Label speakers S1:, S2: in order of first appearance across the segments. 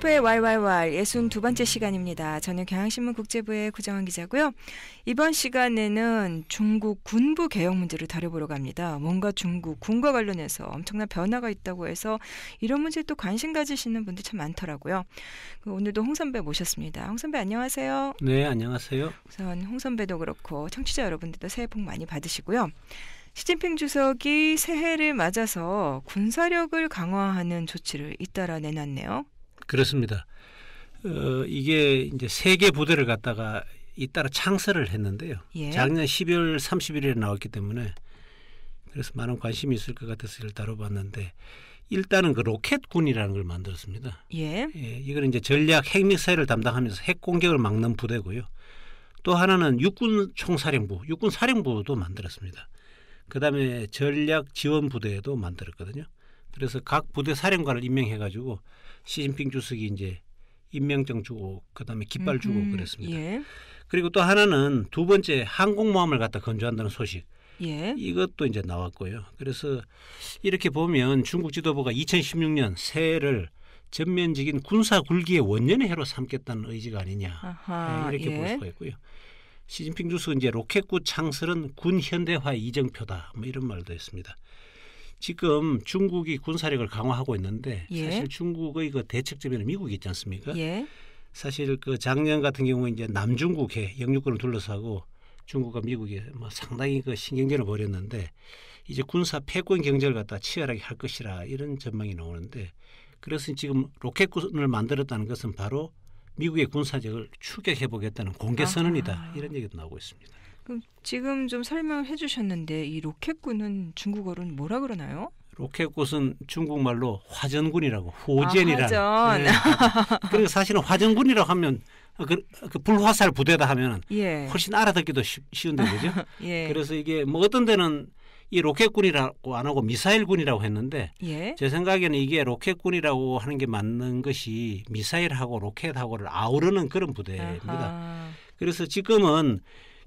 S1: 캠프의 왈왈왈 예순 두 번째 시간입니다. 저는 경향신문 국제부의 구정환 기자고요. 이번 시간에는 중국 군부 개혁 문제를 다뤄보러 갑니다. 뭔가 중국 군과 관련해서 엄청난 변화가 있다고 해서 이런 문제에 또 관심 가지시는 분들 참 많더라고요. 그 오늘도 홍 선배 모셨습니다. 홍 선배 안녕하세요.
S2: 네, 안녕하세요.
S1: 우선 홍 선배도 그렇고 청취자 여러분들도 새해 복 많이 받으시고요. 시진핑 주석이 새해를 맞아서 군사력을 강화하는 조치를 잇따라 내놨네요.
S2: 그렇습니다. 어, 이게 이제 세 개 부대를 갖다가 잇따라 창설을 했는데요. 예. 작년 12월 31일에 나왔기 때문에 그래서 많은 관심이 있을 것 같아서 이걸 다뤄봤는데 일단은 그 로켓군이라는 걸 만들었습니다. 예. 예이는 이제 전략 핵미사일을 담당하면서 핵 공격을 막는 부대고요. 또 하나는 육군 총사령부, 육군 사령부도 만들었습니다. 그다음에 전략 지원 부대도 만들었거든요. 그래서 각 부대 사령관을 임명해가지고 시진핑 주석이 이제 임명장 주고 그다음에 깃발 음, 주고 음. 그랬습니다. 예. 그리고 또 하나는 두 번째 항공모함을 갖다 건조한다는 소식. 예. 이것도 이제 나왔고요. 그래서 이렇게 보면 중국 지도부가 2016년 새해를 전면적인 군사 굴기의 원년의 해로 삼겠다는 의지가 아니냐
S1: 아하, 네, 이렇게 예. 볼 수가
S2: 있고요. 시진핑 주석 은 이제 로켓구 창설은 군 현대화의 이정표다 뭐 이런 말도 했습니다. 지금 중국이 군사력을 강화하고 있는데 예. 사실 중국의 그 대책 적인 미국이 있지 않습니까? 예. 사실 그 작년 같은 경우에 이제 남중국해 영유권을 둘러싸고 중국과 미국이 뭐 상당히 그 신경전을 벌였는데 이제 군사 패권 경제를 갖다 치열하게 할 것이라 이런 전망이 나오는데 그래서 지금 로켓군을 만들었다는 것은 바로 미국의 군사력을 추격해 보겠다는 공개 선언이다 이런 얘기도 나오고 있습니다.
S1: 지금 좀 설명해 주셨는데 이 로켓군은 중국어로는 뭐라 그러나요?
S2: 로켓꽃은 중국말로 화전군이라고 호젠이라는. 아, 화전. 네. 그리고 사실은 화전군이라고 하면 그, 그 불화살 부대다 하면
S1: 예. 훨씬
S2: 알아듣기도 쉬, 쉬운데 그죠? 예. 그래서 이게 뭐 어떤 데는 이 로켓군이라고 안 하고 미사일군이라고 했는데 예. 제 생각에는 이게 로켓군이라고 하는 게 맞는 것이 미사일하고 로켓하고를 아우르는 그런 부대입니다. 아하. 그래서 지금은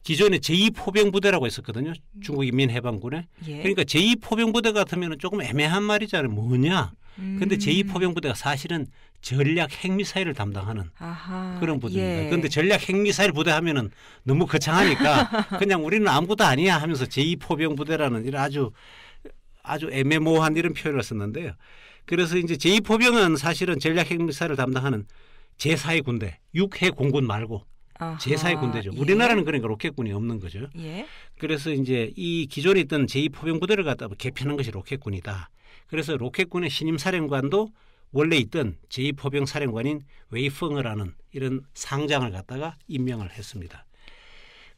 S2: 기존에 제2포병부대라고 했었거든요. 음. 중국 인민해방군에. 예. 그러니까 제2포병부대 같으면 조금 애매한 말이잖아요. 뭐냐. 음. 근데 제2포병부대가 사실은 전략 핵미사일을 담당하는
S1: 아하, 그런 부대입니다. 예. 그런데
S2: 전략 핵미사일 부대 하면은 너무 거창하니까 그냥 우리는 아무것도 아니야 하면서 제2포병부대라는 이런 아주 아주 애매모호한 이런 표현을 썼는데요. 그래서 이제 제2포병은 사실은 전략 핵미사일을 담당하는 제4의 군대, 육해 공군 말고
S1: 제사의 군대죠. 예. 우리나라는
S2: 그러니까 로켓군이 없는 거죠. 예. 그래서 이제 이 기존에 있던 제2포병부대를 갖다 개편한 것이 로켓군이다. 그래서 로켓군의 신임사령관도 원래 있던 제2포병 사령관인 웨이펑어라는 이런 상장을 갖다가 임명을 했습니다.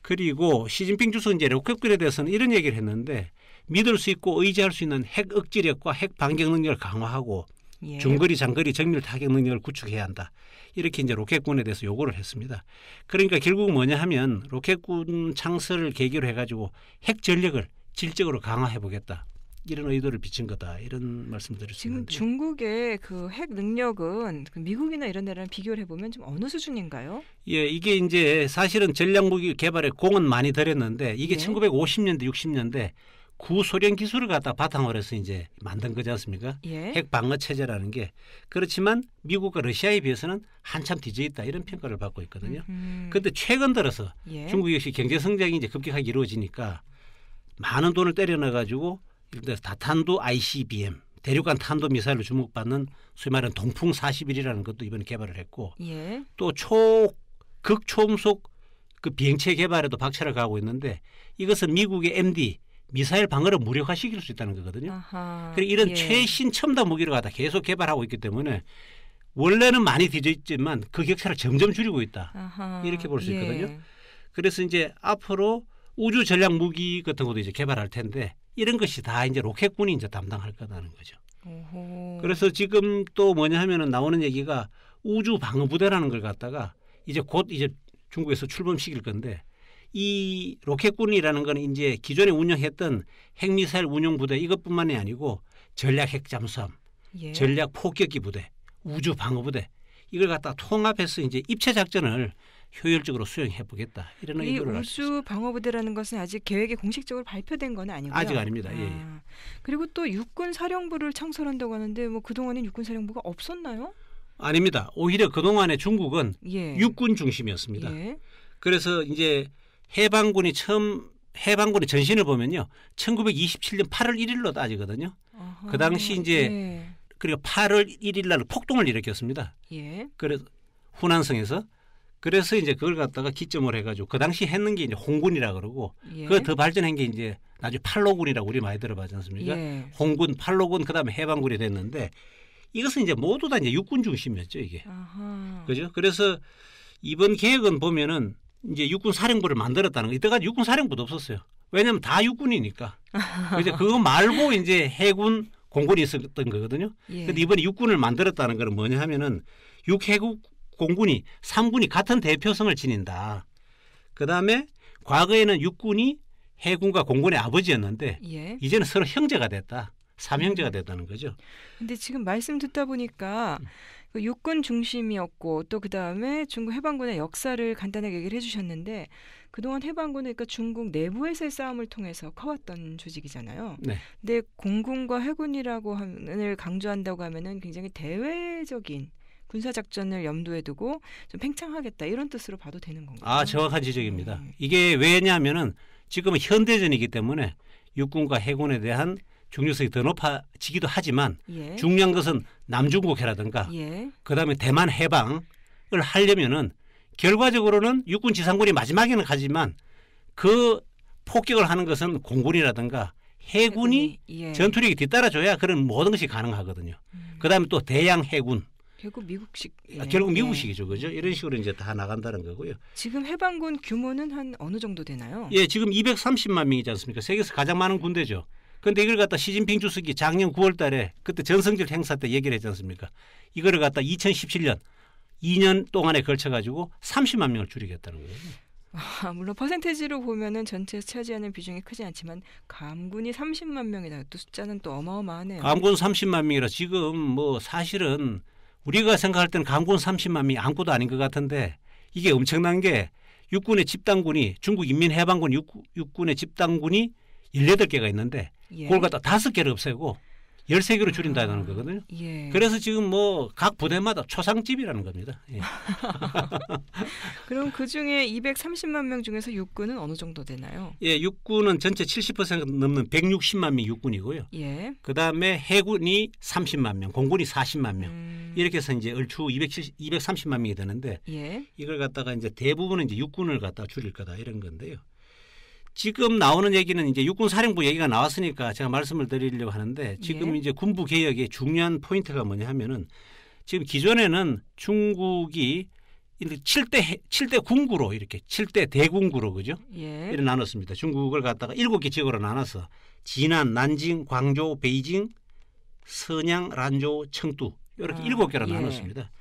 S2: 그리고 시진핑 주석 이제 로켓군에 대해서는 이런 얘기를 했는데 믿을 수 있고 의지할 수 있는 핵 억지력과 핵 반격 능력을 강화하고
S1: 예. 중거리 장거리
S2: 정밀 타격 능력을 구축해야 한다. 이렇게 이제 로켓군에 대해서 요구를 했습니다. 그러니까 결국 뭐냐 하면 로켓군 창설을 계기로 해가지고 핵 전력을 질적으로 강화해 보겠다. 이런 의도를 비친 거다 이런 말씀드릴 수
S1: 있는데 지금 중국의 그 핵 능력은 그 미국이나 이런 데랑 비교를 해보면 좀 어느 수준인가요?
S2: 예, 이게 이제 사실은 전략 무기 개발에 공은 많이 들였는데 이게 예. 1950년대 60년대 구소련 기술을 갖다 바탕으로 해서 이제 만든 거지 않습니까? 예. 핵 방어 체제라는 게 그렇지만 미국과 러시아에 비해서는 한참 뒤져 있다 이런 평가를 받고 있거든요. 그런데 최근 들어서 예. 중국 역시 경제 성장이 이제 급격하게 이루어지니까 많은 돈을 때려넣어 가지고 예를 일단 다탄도 ICBM 대륙간 탄도 미사일로 주목받는 소위 말하는 동풍 41이라는 것도 이번에 개발을 했고 예. 또초 극초음속 그 비행체 개발에도 박차를 가하고 있는데 이것은 미국의 MD 미사일 방어를 무력화시킬 수 있다는 거거든요.
S1: 그리고 이런 예. 최신
S2: 첨단 무기를 갖다 계속 개발하고 있기 때문에 원래는 많이 뒤져 있지만 그 격차를 점점 줄이고 있다.
S1: 아하, 이렇게 볼수 예. 있거든요. 예.
S2: 그래서 이제 앞으로 우주 전략 무기 같은 것도 이제 개발할 텐데 이런 것이 다 이제 로켓군이 이제 담당할 거다는 거죠. 오호. 그래서 지금 또 뭐냐 하면은 나오는 얘기가 우주 방어 부대라는 걸 갖다가 이제 곧 이제 중국에서 출범시킬 건데 이 로켓군이라는 건 이제 기존에 운영했던 핵미사일 운용 부대 이것뿐만이 아니고 전략 핵잠수함, 예. 전략 폭격기 부대, 우주 방어 부대 이걸 갖다 통합해서 이제 입체 작전을 효율적으로 수행해 보겠다 이런 의도를
S1: 우주 방어 부대라는 것은 아직 계획이 공식적으로 발표된 건 아니고요. 아직 아닙니다. 예, 예. 아, 예, 그리고 또 육군 사령부를 창설한다고 하는데 뭐 그동안은 육군 사령부가 없었나요?
S2: 아닙니다. 오히려 그동안에 중국은 예. 육군 중심이었습니다. 예. 그래서 이제 해방군이 처음 해방군의 전신을 보면요. 1927년 8월 1일로 따지거든요.
S1: 어허, 그 당시
S2: 이제 네. 그리고 8월 1일 날 폭동을 일으켰습니다. 예. 그래서 후난성에서 그래서 이제 그걸 갖다가 기점을 해가지고 그 당시 했는 게 이제 홍군이라 그러고 예. 그더 발전한 게 이제 나중에 팔로군이라고 우리 많이 들어봤지 않습니까? 예. 홍군, 팔로군, 그다음에 해방군이 됐는데 이것은 이제 모두 다 이제 육군 중심이었죠 이게. 아하. 그죠? 그래서 이번 계획은 보면은 이제 육군 사령부를 만들었다는 거. 이때까지 육군 사령부도 없었어요. 왜냐면 다 육군이니까. 이제 그거 말고 이제 해군 공군이 있었던 거거든요. 예. 근데 이번에 육군을 만들었다는 거는 뭐냐 하면은 육해국 공군이 삼군이 같은 대표성을 지닌다. 그다음에 과거에는 육군이 해군과 공군의 아버지였는데 예. 이제는 서로 형제가 됐다. 삼형제가
S1: 됐다는 거죠. 근데 지금 말씀 듣다 보니까 음. 그 육군 중심이었고 또그 다음에 중국 해방군의 역사를 간단하게 얘기를 해주셨는데 그동안 해방군은 그러니까 중국 내부에서의 싸움을 통해서 커왔던 조직이잖아요. 네. 근데 공군과 해군이라고 하면을 강조한다고 하면은 굉장히 대외적인 군사 작전을 염두에 두고 좀 팽창하겠다 이런 뜻으로 봐도 되는 건가요?
S2: 아 정확한 지적입니다. 네. 이게 왜냐하면은 지금은 현대전이기 때문에 육군과 해군에 대한 중요성이 더 높아지기도 하지만 예. 중요한 것은 남중국해라든가 예. 그다음에 대만 해방을 하려면은 결과적으로는 육군 지상군이 마지막에는 가지만 그 폭격을 하는 것은 공군이라든가 해군이 예. 전투력이 뒤따라줘야 그런 모든 것이 가능하거든요. 음. 그다음에 또 대양 해군
S1: 결국 미국식
S2: 예. 아, 결국 예. 미국식이죠, 그죠? 이런 식으로 이제 다 나간다는 거고요.
S1: 지금 해방군 규모는 한 어느 정도 되나요? 예,
S2: 지금 230만 명이지 않습니까? 세계에서 가장 많은 군대죠. 근데 이걸 갖다 시진핑 주석이 작년 9월 달에 그때 전성질 행사 때 얘기를 했지 않습니까? 이거를 갖다 2017년 2년 동안에 걸쳐 가지고 30만 명을 줄이겠다는 거예요.
S1: 아, 물론 퍼센테지로 보면은 전체 차지하는 비중이 크지 않지만 감군이 30만 명이다. 또 숫자는 또 어마어마하네요. 감군
S2: 30만 명이라 지금 뭐 사실은 우리가 생각할 때는 감군 30만 명이 아무것도 아닌 것 같은데 이게 엄청난 게 육군의 집단군이 중국 인민해방군 육, 육군의 집단군이 18개가 있는데 예. 그걸 갖다 다섯 개를 없애고 열세 개로 줄인다는 아, 거거든요.
S1: 예. 그래서
S2: 지금 뭐 각 부대마다 초상집이라는 겁니다. 예.
S1: 그럼 그 중에 230만 명 중에서 육군은 어느 정도 되나요?
S2: 예, 육군은 전체 70% 넘는 160만 명 육군이고요. 예. 그 다음에 해군이 30만 명, 공군이 40만 명. 음. 이렇게 해서 이제 얼추 270, 230만 명이 되는데 예. 이걸 갖다가 이제 대부분은 이제 육군을 갖다 줄일 거다 이런 건데요. 지금 나오는 얘기는 이제 육군 사령부 얘기가 나왔으니까 제가 말씀을 드리려고 하는데 지금 예. 이제 군부 개혁의 중요한 포인트가 뭐냐 하면은 지금 기존에는 중국이 7대 7대 군구로 이렇게 7대 대군구로 그죠? 예. 이렇게 나눴습니다. 중국을 갖다가 7개 지역으로 나눠서 진안, 난징, 광조, 베이징, 선양, 란조, 청두 이렇게 아, 7개로 예. 나눴습니다.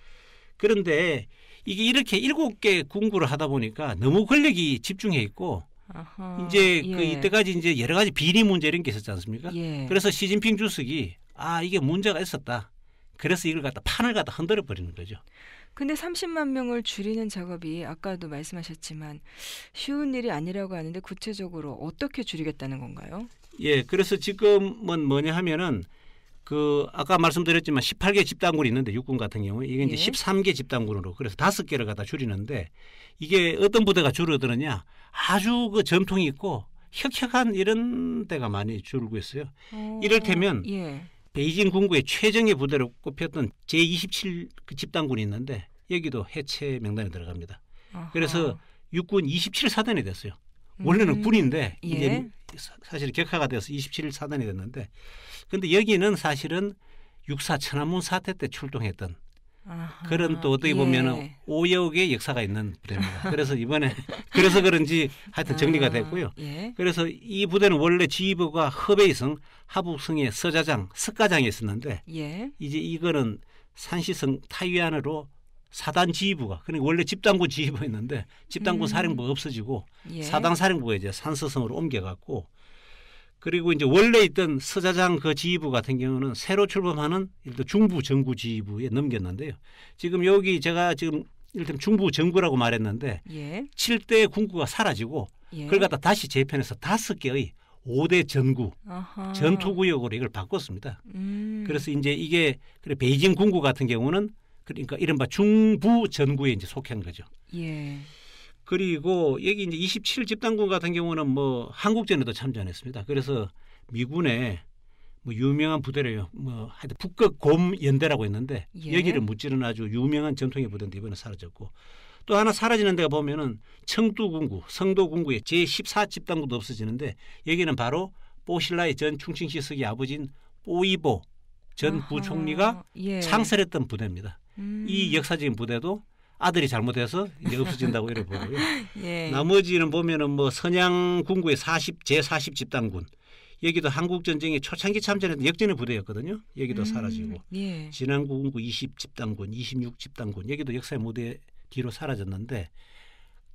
S2: 그런데 이게 이렇게 7개 군구를 하다 보니까 너무 권력이 집중해 있고 아하, 이제 그 예. 그 이때까지 이제 여러 가지 비리 문제 이런 게 있었지 않습니까? 예. 그래서 시진핑 주석이 아 이게 문제가 있었다. 그래서 이걸 갖다 판을 갖다 흔들어 버리는 거죠.
S1: 근데 30만 명을 줄이는 작업이 아까도 말씀하셨지만 쉬운 일이 아니라고 하는데 구체적으로 어떻게 줄이겠다는 건가요?
S2: 예, 그래서 지금은 뭐냐 하면은 그 아까 말씀드렸지만 18개 집단군이 있는데 육군 같은 경우에 이게 이제 예. 13개 집단군으로 그래서 다섯 개를 갖다 줄이는데 이게 어떤 부대가 줄어드느냐 아주 그 전통이 있고 혁혁한 이런 데가 많이 줄고 있어요.
S1: 오, 이를테면 어, 예.
S2: 베이징 군구의 최정예 부대로 꼽혔던 제27 그 집단군이 있는데 여기도 해체 명단에 들어갑니다. 아하. 그래서 육군 27사단이 됐어요. 원래는 음, 군인데 예. 이제 사실 격화가 돼서 27사단이 됐는데 근데 여기는 사실은 육사 천안문 사태 때 출동했던 아하, 그런 또 어떻게 보면은 예. 오역의 역사가 있는 부대입니다. 그래서 이번에 그래서 그런지 하여튼 정리가 아, 됐고요. 예. 그래서 이 부대는 원래 지휘부가 허베이성, 하북성의 서자장, 석가장에 있었는데 예. 이제 이거는 산시성 타이완으로 사단 지휘부가 그러니까 원래 집단군 지휘부였는데 집단군 음. 사령부 가 없어지고 예. 사단 사령부가 이제 산서성으로 옮겨갔고 그리고 이제 원래 있던 서자장 그 지휘부 같은 경우는 새로 출범하는 일단 중부 정구 지휘부에 넘겼는데요. 지금 여기 제가 지금 일단 중부 정구라고 말했는데 예. 7대 군구가 사라지고 예. 그걸 갖다 다시 재편해서 다섯 개의 5대 전구
S1: 아하. 전투구역으로
S2: 이걸 바꿨습니다. 음. 그래서 이제 이게 그래 베이징 군구 같은 경우는 그러니까 이른바 중부 전구에 이제 속한 거죠. 예. 그리고 여기 이제 27 집단군 같은 경우는 뭐 한국전에도 참전했습니다. 그래서 미군의 뭐 유명한 부대래요. 뭐 하여튼 북극 곰 연대라고 했는데 예. 여기를 무찌는 아주 유명한 전통의 부대인데 이번에 사라졌고 또 하나 사라지는 데가 보면은 청두군구, 성도군구의 제14 집단군도 없어지는데 여기는 바로 뽀실라의 전 충칭시 석의 아버지인 뽀이보 전 아하, 부총리가 예. 창설했던 부대입니다. 음. 이 역사적인 부대도 아들이 잘못해서 이제 없어진다고 이래 보고요. 예. 나머지는 보면은 뭐선양 군구의 40 제40 집단군 여기도 한국 전쟁의 초창기 참전에던 역전의 부대였거든요. 여기도 음, 사라지고 예. 진안 군구 20 집단군, 26 집단군 여기도 역사의 무대 뒤로 사라졌는데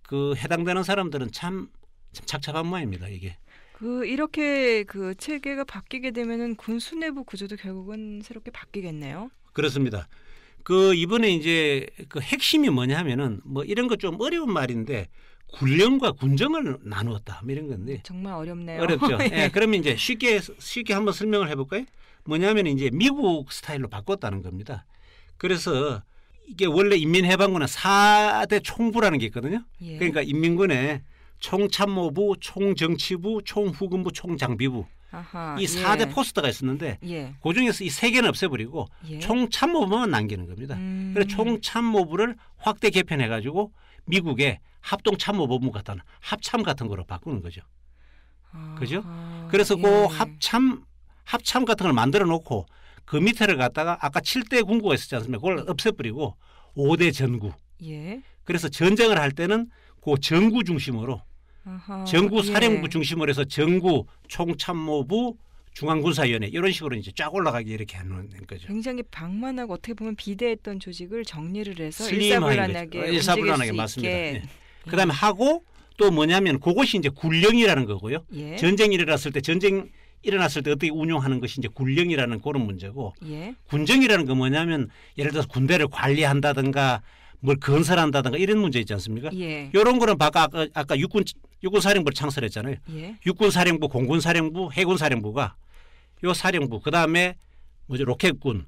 S2: 그 해당되는 사람들은 참, 참 착잡한 모양입니다. 이게.
S1: 그 이렇게 그 체계가 바뀌게 되면은 군수 내부 구조도 결국은 새롭게 바뀌겠네요.
S2: 그렇습니다. 그 이번에 이제 그 핵심이 뭐냐면은 뭐 이런 거 좀 어려운 말인데 군령과 군정을 나누었다 뭐 이런 건데
S1: 정말 어렵네요. 어렵죠. 예. 예.
S2: 그러면 이제 쉽게 쉽게 한번 설명을 해볼까요? 뭐냐면 이제 미국 스타일로 바꿨다는 겁니다. 그래서 이게 원래 인민해방군은 사대 총부라는 게 있거든요. 예. 그러니까 인민군에 총참모부, 총정치부, 총후군부, 총장비부 이 4대 예. 포스터가 있었는데 예. 그 중에서 이 3개는 없애버리고 예. 총참모부만 남기는 겁니다. 음. 그래서 총참모부를 확대 개편해가지고 미국의 합동참모본부 같은 합참 같은 거로 바꾸는 거죠. 그죠? 그래서 그 예. 합참 합참 같은 걸 만들어 놓고 그 밑에를 갖다가 아까 7대 군구가 있었지 않습니까? 그걸 없애버리고 5대 전구. 예. 그래서 전쟁을 할 때는 그 전구 중심으로
S1: 아 정구 예. 사령부 예.
S2: 중심으로 해서 정구 총참모부 중앙군사위원회 이런 식으로 이제 쫙 올라가게 이렇게 하는
S1: 거죠. 굉장히 방만하고 어떻게 보면 비대했던 조직을 정리를 해서 일사불란하게 일사불란하게 맞습니다. 예. 예.
S2: 그다음에 하고 또 뭐냐면 그것이 이제 군령이라는 거고요. 예. 전쟁 일어났을 때 전쟁 일어났을 때 어떻게 운용하는 것이 이제 군령이라는 그런 문제고 예. 군정이라는 건 뭐냐면 예를 들어서 군대를 관리한다든가 뭘 건설한다든가 이런 문제 있지 않습니까? 예. 이런 거는 아까, 아까 육군 육군사령부를 창설했잖아요. 예. 육군사령부, 공군사령부, 해군사령부가 요 사령부 그다음에 뭐죠 로켓군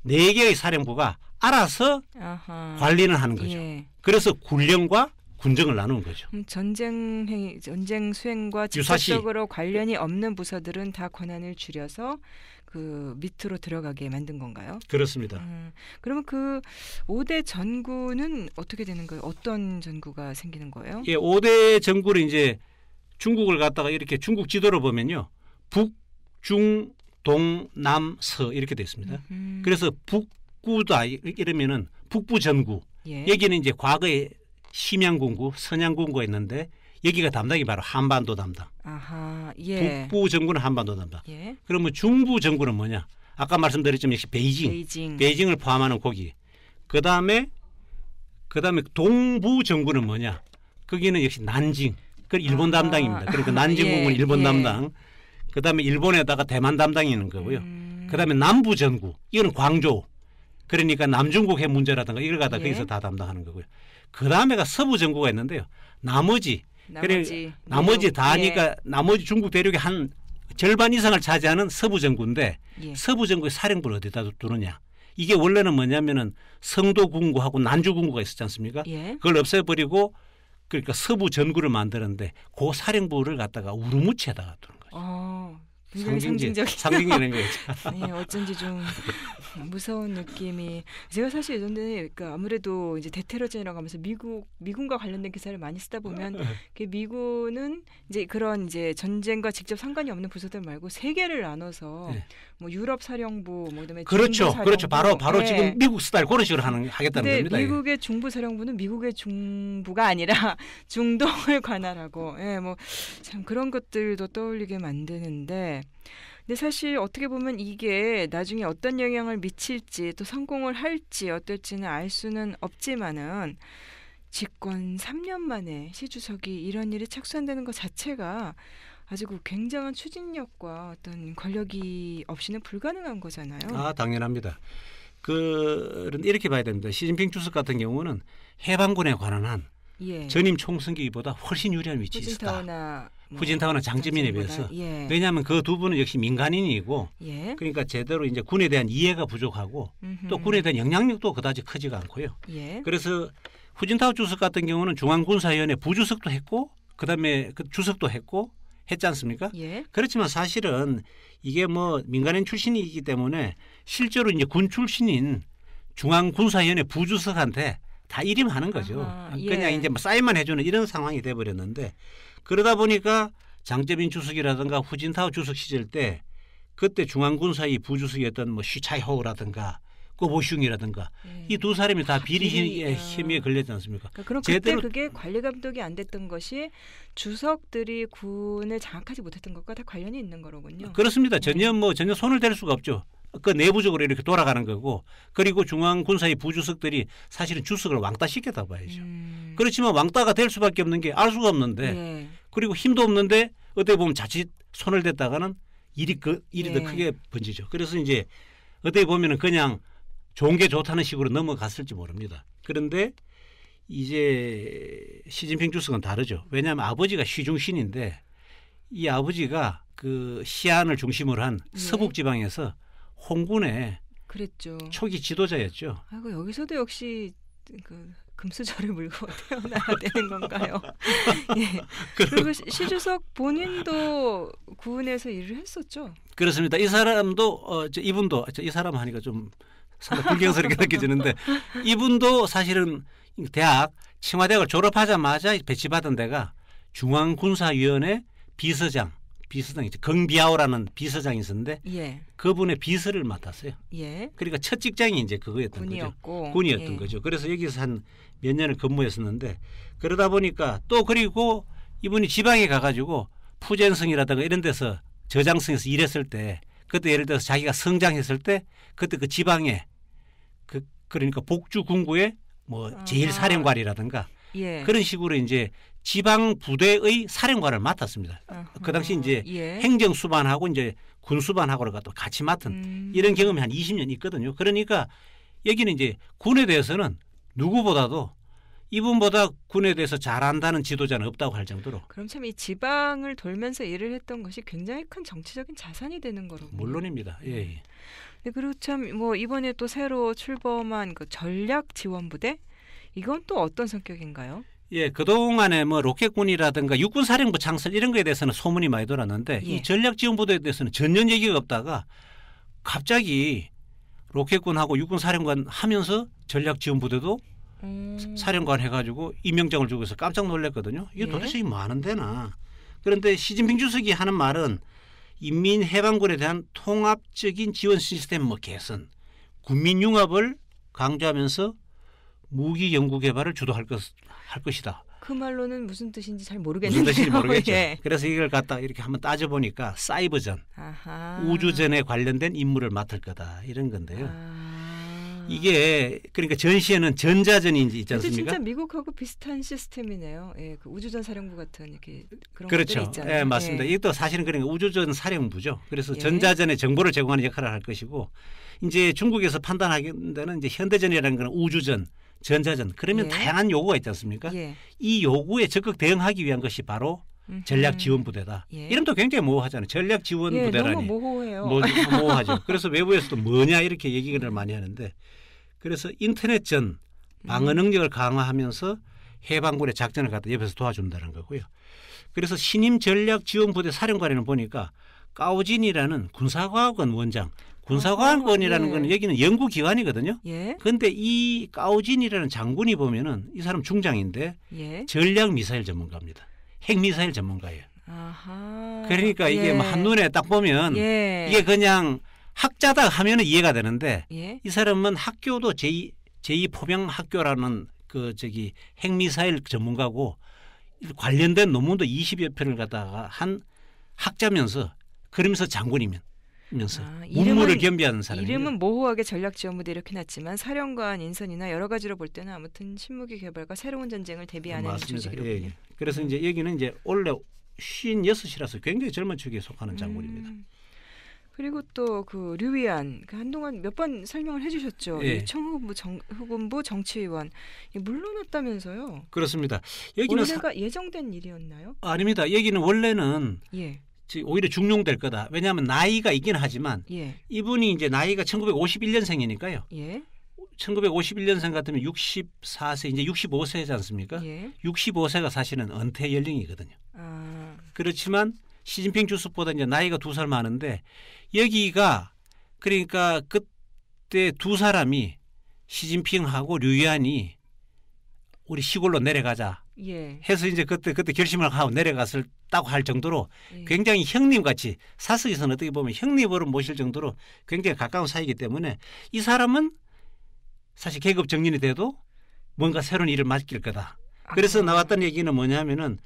S2: 네 개의 사령부가 알아서
S1: 아하. 관리는 하는 거죠. 예.
S2: 그래서 군령과 군정을 나누는 거죠.
S1: 음, 전쟁 행 전쟁 수행과 직접적으로 유사시. 관련이 없는 부서들은 다 권한을 줄여서 그 밑으로 들어가게 만든 건가요?
S2: 그렇습니다. 음,
S1: 그러면 그 5대 전구는 어떻게 되는 거예요? 어떤 전구가 생기는 거예요? 예,
S2: 5대 전구를 이제 중국을 갖다가 이렇게 중국 지도를 보면요. 북, 중, 동, 남, 서 이렇게 돼 있습니다. 음. 그래서 북구다 이러면은 북부 전구. 예. 여기는 이제 과거에 심양공구, 선양공구가 있는데 여기가 담당이 바로 한반도 담당.
S1: 아하, 예.
S2: 북부 정부는 한반도 난다. 예. 그러면 중부 정부는 뭐냐? 아까 말씀드렸지만 역시 베이징, 베이징. 베이징을 포함하는 거기. 그 다음에 그 다음에 동부 정부는 뭐냐? 거기는 역시 난징. 그 일본 아, 담당입니다. 그러니까 난징국은 예, 일본 예. 담당. 그 다음에 일본에다가 대만 담당이 있는 거고요. 음. 그 다음에 남부 정부. 이거는 광조. 그러니까 남중국해 문제라든가 이걸 갖다 예. 거기서 다 담당하는 거고요. 그 다음에가 서부 정부가 있는데요. 나머지
S1: 나머지 그래 나머지 다 하니까 예.
S2: 나머지 중국 대륙의 한 절반 이상을 차지하는 서부 정부인데 예. 서부 정부의 사령부를 어디다 두느냐? 이게 원래는 뭐냐면은 성도 군구하고 난주 군구가 있었지 않습니까? 예. 그걸 없애버리고 그러니까 서부 전구를 만드는데 고그 사령부를 갖다가 우르무치에다가 두는 굉장히 상징적 상징되는 거예 네,
S1: 어쩐지 좀 무서운 느낌이 제가 사실 예전에 그니까 아무래도 이제 대테러전이라고 하면서 미국 미군과 관련된 기사를 많이 쓰다 보면 네. 그 미군은 이제 그런 이제 전쟁과 직접 상관이 없는 부서들 말고 세 개를 나눠서 네. 뭐 유럽 사령부 뭐 그다음에 그렇죠, 그렇죠. 사령부. 그렇죠. 바로 바로 네. 지금
S2: 미국 스타일 그런 식으로 하는 하겠다는 겁니다. 미국의
S1: 이게. 중부 사령부는 미국의 중부가 아니라 중동을 관할하고 예, 네, 뭐 뭐참 그런 것들도 떠올리게 만드는데 근데 사실 어떻게 보면 이게 나중에 어떤 영향을 미칠지 또 성공을 할지 어떨지는 알 수는 없지만은 집권 3년 만에 시주석이 이런 일에 착수한다는 것 자체가 아주 그 굉장한 추진력과 어떤 권력이 없이는 불가능한 거잖아요. 아
S2: 당연합니다. 그런 이렇게 봐야 됩니다. 시진핑 주석 같은 경우는 해방군에 관한 한 예. 전임 총선기보다 훨씬 유리한 위치에 훨씬
S1: 있 후진타워는 장지민에 비해서 예.
S2: 왜냐하면 그 두 분은 역시 민간인이고 예. 그러니까 제대로 이제 군에 대한 이해가 부족하고 음흠. 또 군에 대한 영향력도 그다지 크지가 않고요. 예. 그래서 후진타워 주석 같은 경우는 중앙군사위원회 부주석도 했고 그다음에 그 주석도 했고 했지 않습니까? 예. 그렇지만 사실은 이게 뭐 민간인 출신이기 때문에 실제로 이제 군 출신인 중앙군사위원회 부주석한테 다 이름하는 거죠. 아하, 그냥 예. 이제 뭐 사인만 해주는 이런 상황이 돼버렸는데 그러다 보니까 장재빈 주석이라든가 후진타오 주석 시절 때 그때 중앙군사의 부주석이었던 뭐 시차이호라든가 우 꼬보슝이라든가 네. 예. 이두 사람이 다 비리 혐의에, 예, 아. 혐의에 걸렸지 않습니까? 그러니까 그럼 제대로 그게
S1: 관리 감독이 안 됐던 것이 주석들이 군을 장악하지 못했던 것과 다 관련이 있는 거로군요.
S2: 그렇습니다. 네. 전혀 뭐 전혀 손을 댈 수가 없죠. 그 내부적으로 이렇게 돌아가는 거고 그리고 중앙 군사의 부주석들이 사실은 주석을 왕따 시켰다 봐야죠. 음. 그렇지만 왕따가 될 수밖에 없는 게 알 수가 없는데 네. 그리고 힘도 없는데 어떻게 보면 자칫 손을 댔다가는 일이 그 일이 네. 더 예. 크게 번지죠. 그래서 이제 어떻게 보면은 그냥 좋은 게 좋다는 식으로 넘어갔을지 모릅니다. 그런데 이제 시진핑 주석은 다르죠. 왜냐하면 아버지가 시중신인데 이 아버지가 그 시안을 중심으로 한 네. 서북 지방에서 홍군의 그랬죠. 초기 지도자였죠.
S1: 아이고 여기서도 역시 그 금수저를 물고 태어나야 되는 건가요? 예. 그리고 시주석 본인도 구은에서 일을 했었죠.
S2: 그렇습니다. 이 사람도 어, 저 이분도 저이 사람 하니까 좀 상당히 불경스럽게 느껴지는데 이분도 사실은 대학清华대학을 졸업하자마자 배치받은 데가 중앙군사위원회 비서장 비서장이 있죠. 경비아오라는 비서장이 있었는데 예. 그분의 비서를 맡았어요. 예. 그러니까 첫 직장이 이제 그거였던 군이었고, 거죠. 군이었던 예. 거죠. 그래서 여기서 한 몇 년을 근무했었는데 그러다 보니까 또 그리고 이분이 지방에 가가지고 푸젠성이라든가 이런 데서 저장성에서 일했을 때 그때 예를 들어서 자기가 성장했을 때 그때 그 지방에 그 그러니까 복주 군구의 뭐 아. 제일 사령관이라든가 예. 그런 식으로 이제 지방 부대의 사령관을 맡았습니다. 어허. 그 당시 이제 예. 행정 수반하고 이제 군 수반하고를 같이 맡은 음. 이런 경험이 한 20년 있거든요. 그러니까 여기는 이제 군에 대해서는 누구보다도 이분보다 군에 대해서 잘한다는 지도자는 없다고 할 정도로.
S1: 그럼 참 이 지방을 돌면서 일을 했던 것이 굉장히 큰 정치적인 자산이 되는 거로.
S2: 물론입니다. 예. 예.
S1: 네, 그리고 참 뭐 이번에 또 새로 출범한 그 전략 지원부대 이건 또 어떤 성격인가요?
S2: 예, 그동안에 뭐 로켓군이라든가 육군사령부 창설 이런 거에 대해서는 소문이 많이 돌았는데 예. 이 전략지원부대에 대해서는 전혀 얘기가 없다가 갑자기 로켓군하고 육군사령관 하면서 전략지원부대도 음. 사령관 해가지고 임명장을 주고 해서 깜짝 놀랐거든요. 이게 예. 도대체 뭐 하는 데나. 그런데 시진핑 주석이 하는 말은 인민해방군에 대한 통합적인 지원 시스템 뭐 개선, 국민융합을 강조하면서 무기 연구 개발을 주도할 것, 할 것이다.
S1: 그 말로는 무슨 뜻인지 잘모르겠는데 무슨 뜻인지 모르겠죠. 예.
S2: 그래서 이걸 갖다 이렇게 한번 따져보니까 사이버전,
S1: 아하.
S2: 우주전에 관련된 임무를 맡을 거다 이런 건데요. 아. 이게 그러니까 전시에는 전자전인지 있지 않습니까? 진짜
S1: 미국하고 비슷한 시스템이네요. 예, 그 우주전 사령부 같은 이렇게 그런 그렇죠. 있잖아요. 예, 맞습니다. 예. 이것도
S2: 사실은 그러니까 우주전 사령부죠. 그래서 예. 전자전에 정보를 제공하는 역할을 할 것이고 이제 중국에서 판단하는 는 이제 현대전이라는 건 우주전 전자전 그러면 예. 다양한 요구가 있지 않습니까? 예. 이 요구에 적극 대응하기 위한 것이 바로 전략 지원 부대다. 예. 이름도 굉장히 모호하잖아요. 전략 지원 예, 부대라니. 너무
S1: 모호해요. 모, 뭐, 뭐 모호하죠.
S2: 그래서 외부에서도 뭐냐 이렇게 얘기를 많이 하는데 그래서 인터넷전 방어 음. 능력을 강화하면서 해방군의 작전을 갖다 옆에서 도와준다는 거고요. 그래서 신임 전략 지원 부대 사령관에는 보니까 까오진이라는 군사과학원 원장 군사관권이라는 아, 거는 예. 여기는 연구기관이거든요. 그런데이 예. 까오진이라는 장군이 보면은 이 사람 중장인데 예. 전략 미사일 전문가입니다. 핵 미사일 전문가예요.
S1: 아하.
S2: 그러니까 이게 예. 뭐 한 눈에 딱 보면 예. 이게 그냥 학자다 하면은 이해가 되는데 예. 이 사람은 학교도 제2 제2 포병 학교라는 그 저기 핵 미사일 전문가고 관련된 논문도 20여 편을 갖다가 한 학자면서 그러면서 장군이면 면서 아, 문무를 겸비하는 사람 이름은
S1: 모호하게 전략지원부대 이렇게 났지만 사령관 인선이나 여러 가지로 볼 때는 아무튼 신무기 개발과 새로운 전쟁을 대비하는 아, 조직이군요.
S2: 예, 예. 그래서 음. 이제 여기는 이제 원래 56이라서 굉장히 젊은 축에 속하는 장군입니다.
S1: 음. 그리고 또 그 류위안 그 한동안 몇 번 설명을 해주셨죠. 예. 청후군부 정, 후군부 정치위원 물러났다면서요?
S2: 그렇습니다. 여기는 원래가
S1: 사... 예정된 일이었나요?
S2: 아닙니다. 여기는 원래는 예. 오히려 중용될 거다. 왜냐하면 나이가 있긴 하지만 예. 이분이 이제 나이가 1951년생이니까요. 예. 1951년생 같으면 64세 이제 65세지 않습니까? 예. 65세가 사실은 은퇴 연령이거든요. 아. 그렇지만 시진핑 주석보다 이제 나이가 두 살 많은데 여기가 그러니까 그때 두 사람이 시진핑하고 류이안이 우리 시골로 내려가자 예. 해서 이제 그때 그때 결심을 하고 내려갔을 따고 할 정도로 예. 굉장히 형님같이 사석에서는 어떻게 보면 형님으로 모실 정도로 굉장히 가까운 사이이기 때문에 이 사람은 사실 계급 정년이 돼도 뭔가 새로운 일을 맡길 거다. 아. 그래서 나왔던 얘기는 뭐냐면은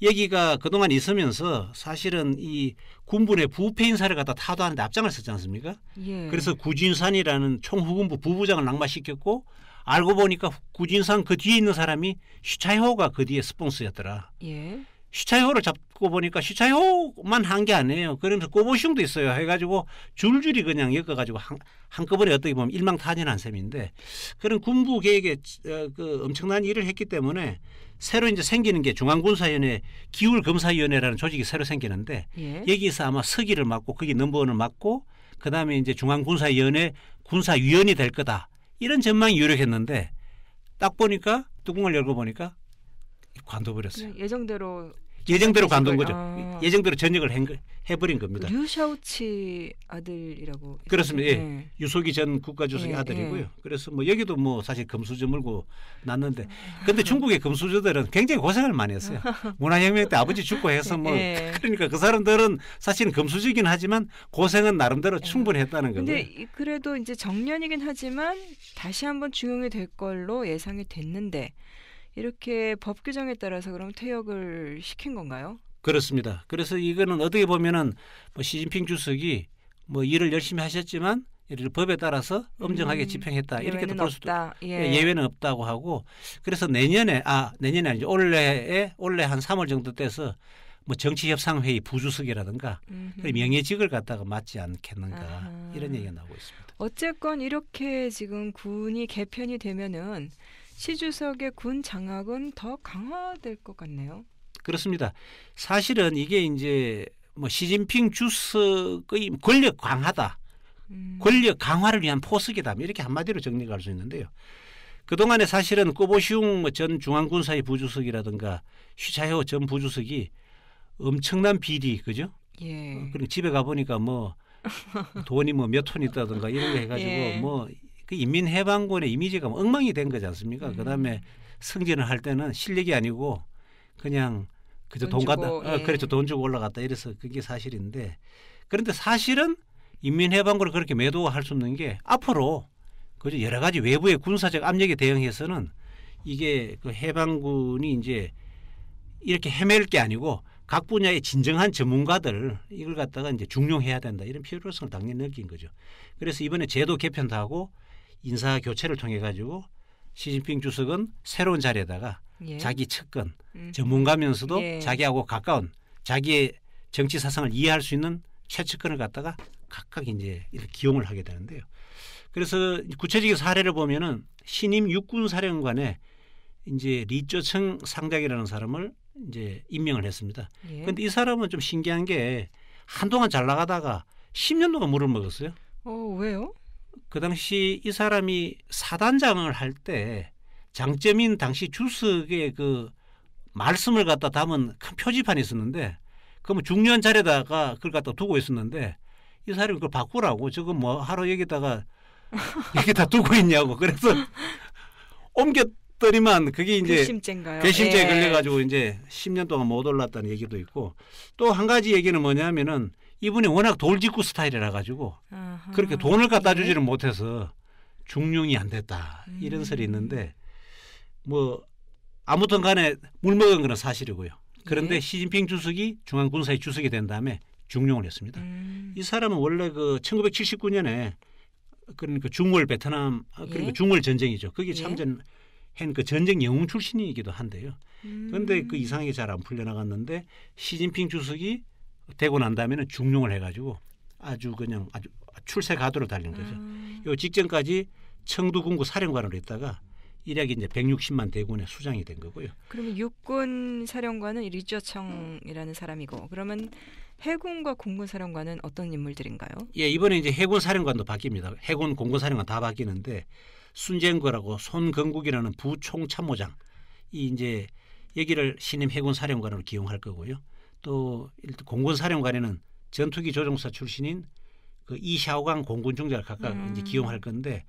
S2: 여기가 그동안 있으면서 사실은 이 군부의 부패 인사를 갖다 타도하는데 앞장을 섰지 않습니까? 예. 그래서 구진산이라는 총후군부 부부장을 낙마시켰고 알고 보니까 구진상 그 뒤에 있는 사람이 슈차효가그 뒤에 스폰스였더라 예. 슈차효를 잡고 보니까 슈차효만한 게 아니에요. 그러면서 꼬보슝도 있어요. 해가지고 줄줄이 그냥 엮어가지고 한, 한꺼번에 어떻게 보면 일망타진한 셈인데 그런 군부 계획에 어, 그 엄청난 일을 했기 때문에 새로 이제 생기는 게 중앙군사위원회 기울검사위원회라는 조직이 새로 생기는데 예. 여기서 아마 서기를 맡고 거기 넘버원을 맡고 그다음에 이제 중앙군사위원회 군사위원이 될 거다. 이런 전망이 유력했는데 딱 보니까 뚜껑을 열고 보니까 관둬버렸어요.
S1: 네, 예정대로 예정대로 간둔 거죠. 아. 예정대로 전역을
S2: 해, 버린 겁니다. 그
S1: 류샤오치 아들이라고 그렇습니다. 예. 네.
S2: 유소기 전 국가주석의 네, 예, 예. 아들이고요. 네. 그래서 뭐 여기도 뭐 사실 금수저 물고 났는데 근데 중국의 금수저들은 굉장히 고생을 많이 했어요. 문화혁명 때 아버지 죽고 해서 뭐 예. 그러니까 그 사람들은 사실은 금수저긴 하지만 고생은 나름대로 충분히 했다는 거죠. 근데
S1: 그래도 이제 정년이긴 하지만 다시 한번 중용이 될 걸로 예상이 됐는데 이렇게 법 규정에 따라서 그럼 퇴역을 시킨 건가요?
S2: 그렇습니다. 그래서 이거는 어떻게 보면은 뭐 시진핑 주석이 뭐 일을 열심히 하셨지만 이를 법에 따라서 엄정하게 음, 집행했다 이렇게도 볼 수도 예. 예. 예외는 없다고 하고 그래서 내년에 아 내년이 아니죠 올해에 올해 한 3월 정도 돼서 뭐 정치협상회의 부주석이라든가 명예직을 갖다가 맞지 않겠는가 아하. 이런 얘기가 나오고 있습니다.
S1: 어쨌건 이렇게 지금 군이 개편이 되면은 시주석의 군 장악은 더 강화될 것 같네요.
S2: 그렇습니다. 사실은 이게 이제 뭐 시진핑 주석의 권력 강화다. 음. 권력 강화를 위한 포석이다. 뭐 이렇게 한마디로 정리할수 있는데요. 그동안에 사실은 꼬보시웅 뭐 전 중앙군사의 부주석이라든가 휘차효 전 부주석이 엄청난 비리, 그죠? 예. 어, 그리고 집에 가보니까 뭐 돈이 뭐 몇 톤 있다든가 이런 거 해가지고 예. 뭐그 인민해방군의 이미지가 뭐 엉망이 된 거지 않습니까? 음. 그다음에 승진을 할 때는 실력이 아니고 그냥 그저 돈, 돈 갖다 어, 예. 그렇죠 돈 주고 올라갔다 이래서 그게 사실인데 그런데 사실은 인민해방군을 그렇게 매도할 수 없는 게 앞으로 그저 여러 가지 외부의 군사적 압력에 대응해서는 이게 그 해방군이 이제 이렇게 헤맬 게 아니고 각 분야의 진정한 전문가들 이걸 갖다가 이제 중용해야 된다 이런 필요성을 당연히 느낀 거죠. 그래서 이번에 제도 개편도 하고 인사 교체를 통해 가지고 시진핑 주석은 새로운 자리에다가 예. 자기 측근 음. 전문가면서도 예. 자기하고 가까운 자기의 정치 사상을 이해할 수 있는 최측근을 갖다가 각각 이제 이렇게 기용을 하게 되는데요. 그래서 구체적인 사례를 보면은 신임 육군 사령관에 이제 리조청 상작이라는 사람을 이제 임명을 했습니다. 예. 그런데 이 사람은 좀 신기한 게 한동안 잘 나가다가 10년 동안 물을 먹었어요.
S1: 어, 왜요?
S2: 그 당시 이 사람이 사단장을 할 때 장점인 당시 주석의 그 말씀을 갖다 담은 큰 표지판이 있었는데 그러면 뭐 중요한 자리에다가 그걸 갖다 두고 있었는데 이 사람이 그걸 바꾸라고 저거 뭐하루 여기다가 이렇게 다 두고 있냐고 그래서 옮겼더니만 그게 이제 괘씸죄인가요? 괘씸죄에 예. 걸려가지고 이제 10년 동안 못 올랐다는 얘기도 있고 또 한 가지 얘기는 뭐냐면은 이분이 워낙 돌직구 스타일이라 가지고
S1: 아하. 그렇게 돈을 네.
S2: 갖다 주지를 네. 못해서 중용이 안 됐다 음. 이런 설이 음. 있는데 뭐 아무튼 간에 물먹은 건 사실이고요. 그런데 네. 시진핑 주석이 중앙군사의 주석이 된 다음에 중용을 했습니다. 음. 이 사람은 원래 그 1979년에 그러니까 그 중월 베트남 아, 그러니까 예. 중월 전쟁이죠. 그게 참전한 예. 그 전쟁 영웅 출신이기도 한데요. 그런데 그 음. 그 이상이 잘 안 풀려나갔는데 시진핑 주석이 되고 난 다음에는 중용을 해가지고 아주 그냥 아주 출세 가도로 달린 거죠. 음. 요 직전까지 청두군구 사령관으로 있다가 일약이 이제 160만 대군의 수장이 된 거고요.
S1: 그러면 육군 사령관은 리저청이라는 사람이고 그러면 해군과 공군 사령관은 어떤 인물들인가요?
S2: 예, 이번에 이제 해군 사령관도 바뀝니다. 해군 공군 사령관 다 바뀌는데 순쟁거라고 손건국이라는 부총참모장 이 이제 여기를 신임 해군 사령관으로 기용할 거고요. 또 공군사령관에는 전투기 조종사 출신인 그 이샤오강 공군 중을 각각 음. 이제 기용할 건데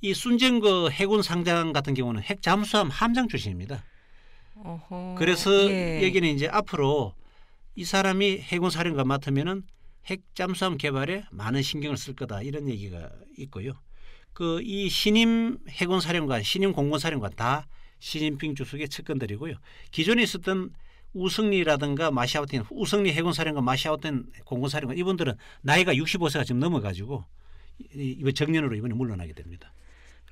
S2: 이 순쟁거 해군 상장 같은 경우는 핵 잠수함 함장 출신입니다.
S1: 어허, 그래서 예. 여기는
S2: 이제 앞으로 이 사람이 해군 사령관 맡으면은 핵 잠수함 개발에 많은 신경을 쓸 거다 이런 얘기가 있고요. 그 이 신임 해군 사령관, 신임 공군 사령관 다 시진핑 주석의 측근들이고요. 기존에 있었던 우승리라든가 마샤오틴 우승리 해군사령관 마샤오틴 공군사령관 이분들은 나이가 65세가 지금 넘어가지고 이번 정년으로 이번에 물러나게 됩니다.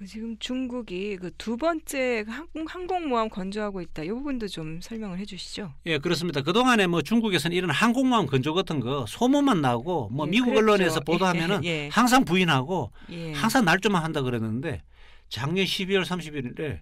S1: 지금 중국이 그 두 번째 항공, 항공모함 건조하고 있다. 이 부분도 좀 설명을 해주시죠.
S2: 예, 그렇습니다. 그 동안에 뭐 중국에서는 이런 항공모함 건조 같은 거 소문만 나고 뭐 예, 미국 그랬죠. 언론에서 예, 보도하면은 예, 예. 항상 부인하고 예. 항상 날조만 한다 그랬는데 작년 12월 30일에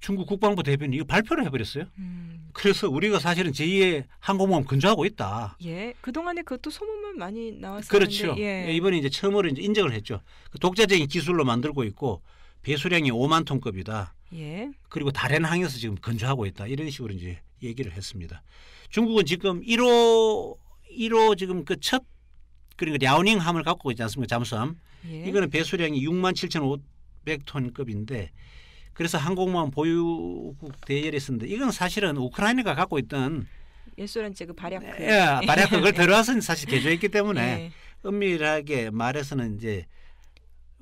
S2: 중국 국방부 대변인이 이거 발표를 해버렸어요. 음. 그래서 우리가 사실은 제2의 항공모함 근조하고 있다.
S1: 예. 그동안에 그것도 소문만 많이 나왔었는데. 그렇죠. 예. 예.
S2: 이번에 이제 처음으로 이제 인정을 했죠. 그 독자적인 기술로 만들고 있고 배수량이 5만 톤급이다. 예. 그리고 다른 항에서 지금 근조하고 있다. 이런 식으로 이제 얘기를 했습니다. 중국은 지금 1호 1호 지금 그 첫 그러니까 랴오닝함을 갖고 있지 않습니까? 잠수함. 예. 이거는 배수량이 6만 7,500톤급인데 그래서 항공모함 보유국 대열했었는데 이건 사실은 우크라이나가 갖고 있던
S1: 예술한제 그 발약. 네, 예, 발약 그걸 들어와서 사실
S2: 개조했기 때문에 예. 네. 엄밀하게 말해서는 이제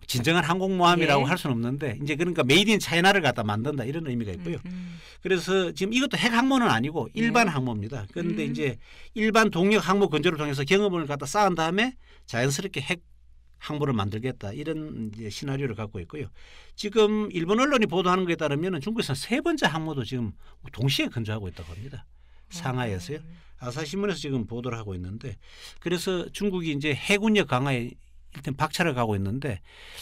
S2: 진정한 항공모함이라고 예. 네. 할 수는 없는데 이제 그러니까 메이드 인 차이나를 갖다 만든다 이런 의미가 음, 있고요. 음. 그래서 지금 이것도 핵 항모는 아니고 일반 예. 항모입니다. 그런데 음. 이제 일반 동력 항모 건조를 통해서 경험을 갖다 쌓은 다음에 자연스럽게 핵 항모를 만들겠다 이런 시나리오를 갖고 있고요. 지금 일본 언론이 보도하는 것에 따르면 중국에서 세 번째 항모도 지금 동시에 건조하고 있다고 합니다. 상하에서요. 이 아. 아사신문에서 지금 보도를 하고 있는데 그래서 중국이 이제 해군력 강화에 일단 박차를 가고 있는데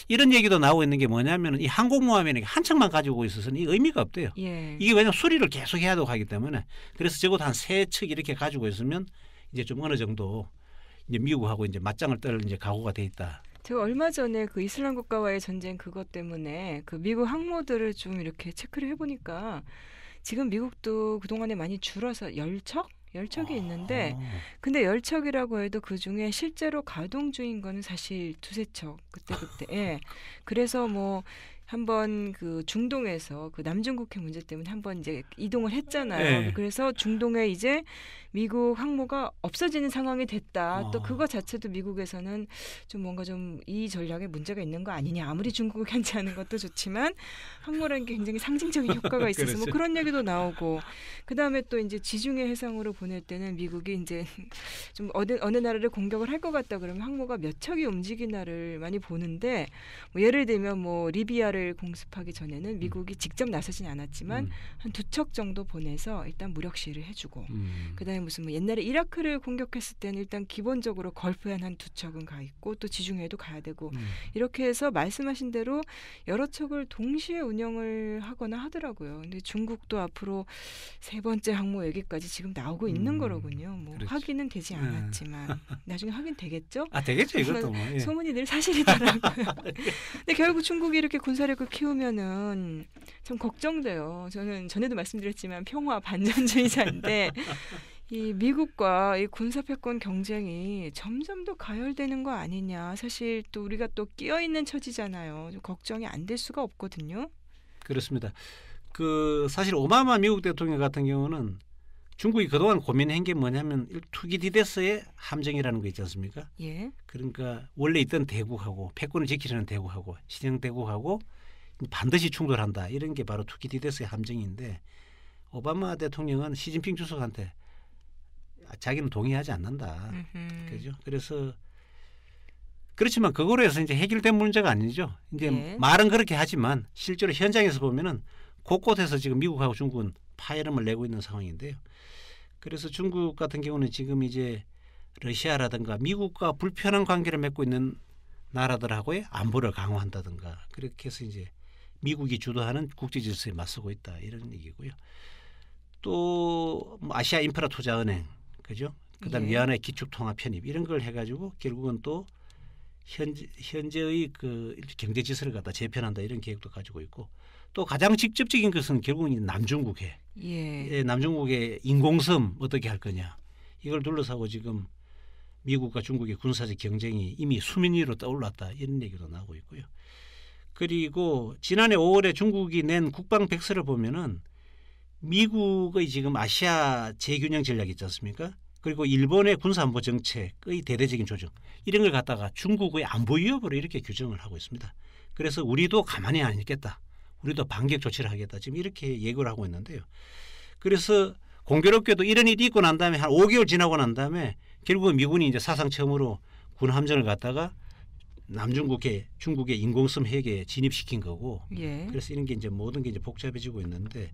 S2: 이런 얘기도 나오고 있는 게 뭐냐면 이 항공모함에는 한 척만 가지고 있어서는 의미가 없대요. 예. 이게 왜냐면 수리를 계속 해야 하기 때문에 그래서 적어도 한 세 척 이렇게 가지고 있으면 이제 좀 어느 정도 이제 미국하고 이제 맞짱을 떨 이제 각오가 돼 있다.
S1: 제가 얼마 전에 그 이슬람 국가와의 전쟁 그것 때문에 그 미국 항모들을 좀 이렇게 체크를 해보니까 지금 미국도 그동안에 많이 줄어서 열척? 열척이 아. 있는데 근데 열척이라고 해도 그중에 실제로 가동 중인 거는 사실 두세 척 그때그때 예 그래서 뭐 한번 그 중동에서 그 남중국해 문제 때문에 한번 이제 이동을 했잖아요. 네. 그래서 중동에 이제 미국 항모가 없어지는 상황이 됐다. 어. 또 아. 그거 자체도 미국에서는 좀 뭔가 좀 이 전략에 문제가 있는 거 아니냐. 아무리 중국을 견제하는 것도 좋지만 항모라는 게 굉장히 상징적인 효과가 있어서 뭐 그렇죠. 그런 얘기도 나오고 그다음에 또 이제 지중해 해상으로 보낼 때는 미국이 이제 좀 어느 어느 나라를 공격을 할 것 같다 그러면 항모가 몇 척이 움직이나를 많이 보는데 뭐 예를 들면 뭐 리비아를 공습하기 전에는 음. 미국이 직접 나서진 않았지만 음. 한두 척 정도 보내서 일단 무력 시위를 해주고 음. 그다음에 무슨 뭐 옛날에 이라크를 공격했을 때는 일단 기본적으로 걸프에 한 두 척은 가 있고 또 지중해도 가야 되고 음. 이렇게 해서 말씀하신 대로 여러 척을 동시에 운영을 하거나 하더라고요. 근데 중국도 앞으로 세 번째 항모 얘기까지 지금 나오고 있는 음. 거로군요. 뭐 그렇죠. 확인은 되지 예. 않았지만 나중에 확인 되겠죠? 아 되겠죠 이것도 뭐, 예. 소문이 늘 사실이더라고요. 예. 근데 결국 중국이 이렇게 군사력을 키우면은 참 걱정돼요. 저는 전에도 말씀드렸지만 평화 반전주의자인데 이 미국과 이 군사패권 경쟁이 점점 더 가열되는 거 아니냐. 사실 또 우리가 또 끼어 있는 처지잖아요. 좀 걱정이 안 될 수가 없거든요.
S2: 그렇습니다. 그 사실 오바마 미국 대통령 같은 경우는 중국이 그동안 고민한 게 뭐냐면 투기 디데스의 함정이라는 거 있지 않습니까? 예. 그러니까 원래 있던 대국하고 패권을 지키려는 대국하고 신형 대국하고 반드시 충돌한다 이런 게 바로 투기 디데스의 함정인데 오바마 대통령은 시진핑 주석한테 자기는 동의하지 않는다. 그죠? 그래서 그렇지만 그거로 해서 이제 해결된 문제가 아니죠. 이제 예. 말은 그렇게 하지만 실제로 현장에서 보면은 곳곳에서 지금 미국하고 중국은 파열음을 내고 있는 상황인데요. 그래서 중국 같은 경우는 지금 이제 러시아라든가 미국과 불편한 관계를 맺고 있는 나라들하고의 안보를 강화한다든가 그렇게 해서 이제 미국이 주도하는 국제 질서에 맞서고 있다 이런 얘기고요. 또 뭐 아시아 인프라 투자 은행 그죠? 그다음 예. 미안의 기축통화 편입 이런 걸 해가지고 결국은 또 현재 현재의 그 경제 지수를 갖다 재편한다 이런 계획도 가지고 있고 또 가장 직접적인 것은 결국은 남중국해 예. 예 남중국해 인공섬 어떻게 할 거냐 이걸 둘러싸고 지금 미국과 중국의 군사적 경쟁이 이미 수면 위로 떠올랐다 이런 얘기도 나오고 있고요. 그리고 지난해 5월에 중국이 낸 국방 백서를 보면은 미국의 지금 아시아 재균형 전략 있지 않습니까? 그리고 일본의 군사안보 정책의 대대적인 조정 이런 걸 갖다가 중국의 안보 위협으로 이렇게 규정을 하고 있습니다. 그래서 우리도 가만히 안 있겠다. 우리도 반격 조치를 하겠다. 지금 이렇게 예고를 하고 있는데요. 그래서 공교롭게도 이런 일이 있고 난 다음에 한 5개월 지나고 난 다음에 결국은 미군이 이제 사상 처음으로 군 함정을 갖다가 남중국해 중국의 인공섬 해계에 진입시킨 거고 예. 그래서 이런 게 이제 모든 게 이제 복잡해지고 있는데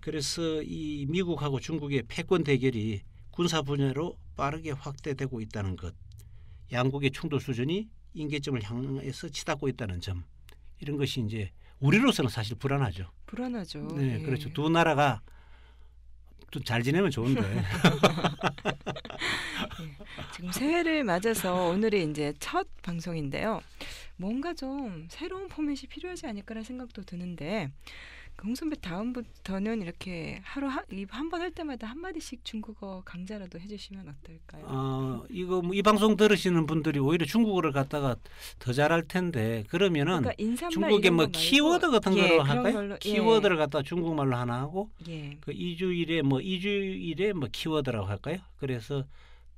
S2: 그래서 이 미국하고 중국의 패권 대결이 군사 분야로 빠르게 확대되고 있다는 것 양국의 충돌 수준이 인계점을 향해서 치닫고 있다는 점 이런 것이 이제 우리로서는 사실 불안하죠.
S1: 불안하죠. 네, 예. 그렇죠.
S2: 두 나라가 좀 잘 지내면 좋은데
S1: 예. 지금 새해를 맞아서 오늘이 이제 첫 방송인데요. 뭔가 좀 새로운 포맷이 필요하지 않을까라는 생각도 드는데 그 홍선배 다음부터는 이렇게 하루 한번 할 때마다 한 마디씩 중국어 강좌라도 해주시면 어떨까요?
S2: 어, 이거 뭐이 방송 들으시는 분들이 오히려 중국어를 갖다가 더 잘할 텐데 그러면은 그러니까 중국의 뭐 키워드 같은 예, 걸로 할까요? 걸로, 예. 키워드를 갖다 중국말로 하나 하고 예. 그 이주일에 뭐 이주일에 뭐 키워드라고 할까요? 그래서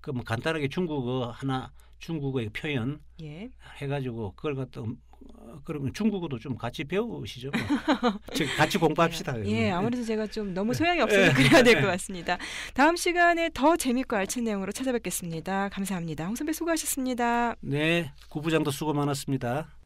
S2: 그뭐 간단하게 중국어 하나 중국어의 표현 예. 해가지고 그걸 갖다 음, 어, 그러면 중국어도 좀 같이 배우시죠. 뭐. 같이 예. 공부합시다. 예, 음, 예, 아무래도
S1: 제가 좀 너무 예. 소양이 없어서 그래야 될 것 같습니다. 다음 시간에 더 재밌고 알찬 내용으로 찾아뵙겠습니다. 감사합니다. 홍 선배 수고하셨습니다.
S2: 네, 구부장도 수고 많았습니다.